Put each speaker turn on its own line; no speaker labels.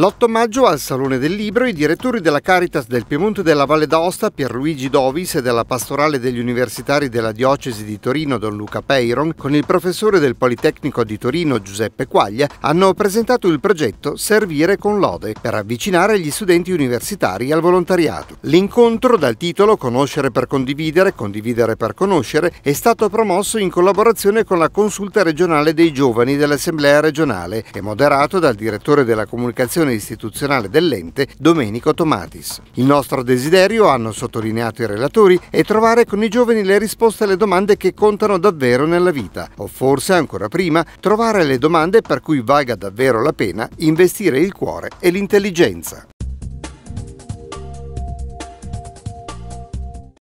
L'8 maggio al Salone del Libro i direttori della Caritas del Piemonte della Valle d'Aosta, Pierluigi Dovis, e della Pastorale degli Universitari della Diocesi di Torino, Don Luca Peiron, con il professore del Politecnico di Torino, Giuseppe Quaglia, hanno presentato il progetto Servire con lode per avvicinare gli studenti universitari al volontariato. L'incontro dal titolo Conoscere per condividere, condividere per conoscere, è stato promosso in collaborazione con la Consulta regionale dei giovani dell'Assemblea regionale e moderato dal direttore della comunicazione direzione istituzionale dell'ente Domenico Tomatis. Il nostro desiderio, hanno sottolineato i relatori, è trovare con i giovani le risposte alle domande che contano davvero nella vita, o forse ancora prima, trovare le domande per cui valga davvero la pena investire il cuore e l'intelligenza.